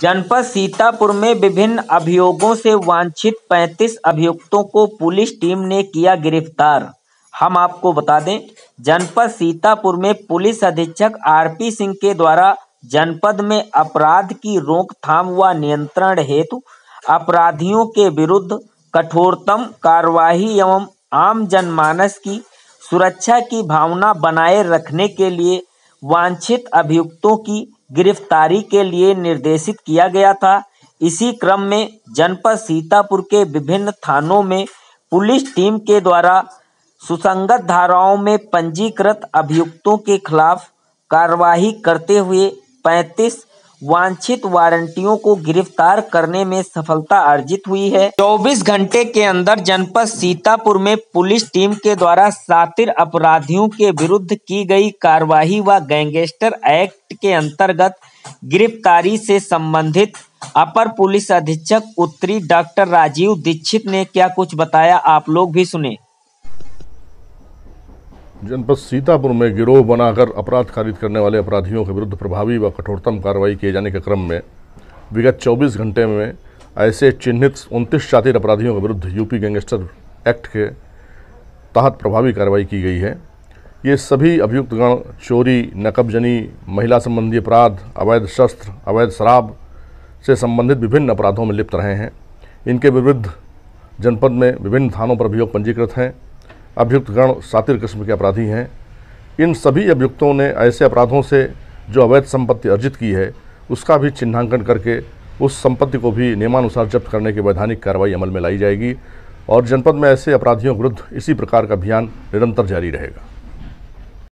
जनपद सीतापुर में विभिन्न अभियोगों से वांछित 35 अभियुक्तों को पुलिस टीम ने किया गिरफ्तार हम आपको बता दें जनपद सीतापुर में पुलिस अधीक्षक आरपी सिंह के द्वारा जनपद में अपराध की रोकथाम व नियंत्रण हेतु अपराधियों के विरुद्ध कठोरतम कार्यवाही एवं आम जनमानस की सुरक्षा की भावना बनाए रखने के लिए वांछित अभियुक्तों की गिरफ्तारी के लिए निर्देशित किया गया था इसी क्रम में जनपद सीतापुर के विभिन्न थानों में पुलिस टीम के द्वारा सुसंगत धाराओं में पंजीकृत अभियुक्तों के खिलाफ कार्रवाई करते हुए पैंतीस वांछित वारंटियों को गिरफ्तार करने में सफलता अर्जित हुई है 24 घंटे के अंदर जनपद सीतापुर में पुलिस टीम के द्वारा सातिर अपराधियों के विरुद्ध की गई कार्यवाही व गैंगस्टर एक्ट के अंतर्गत गिरफ्तारी से संबंधित अपर पुलिस अधीक्षक उत्तरी डॉक्टर राजीव दीक्षित ने क्या कुछ बताया आप लोग भी सुने जनपद सीतापुर में गिरोह बनाकर अपराध खारिज करने वाले अपराधियों के विरुद्ध प्रभावी व कठोरतम कार्रवाई किए जाने के क्रम में विगत 24 घंटे में ऐसे चिन्हित उनतीस शातिर अपराधियों के विरुद्ध यूपी गैंगस्टर एक्ट के तहत प्रभावी कार्रवाई की गई है ये सभी अभियुक्तगण चोरी नकबजनी महिला संबंधी अपराध अवैध शस्त्र अवैध शराब से संबंधित विभिन्न अपराधों में लिप्त रहे हैं इनके विरुद्ध जनपद में विभिन्न थानों पर अभियोग पंजीकृत हैं अभियुक्तगण सातिर किस्म के अपराधी हैं इन सभी अभियुक्तों ने ऐसे अपराधों से जो अवैध संपत्ति अर्जित की है उसका भी चिन्हांकन करके उस संपत्ति को भी नियमानुसार जब्त करने की वैधानिक कार्रवाई अमल में लाई जाएगी और जनपद में ऐसे अपराधियों के विरुद्ध इसी प्रकार का अभियान निरंतर जारी रहेगा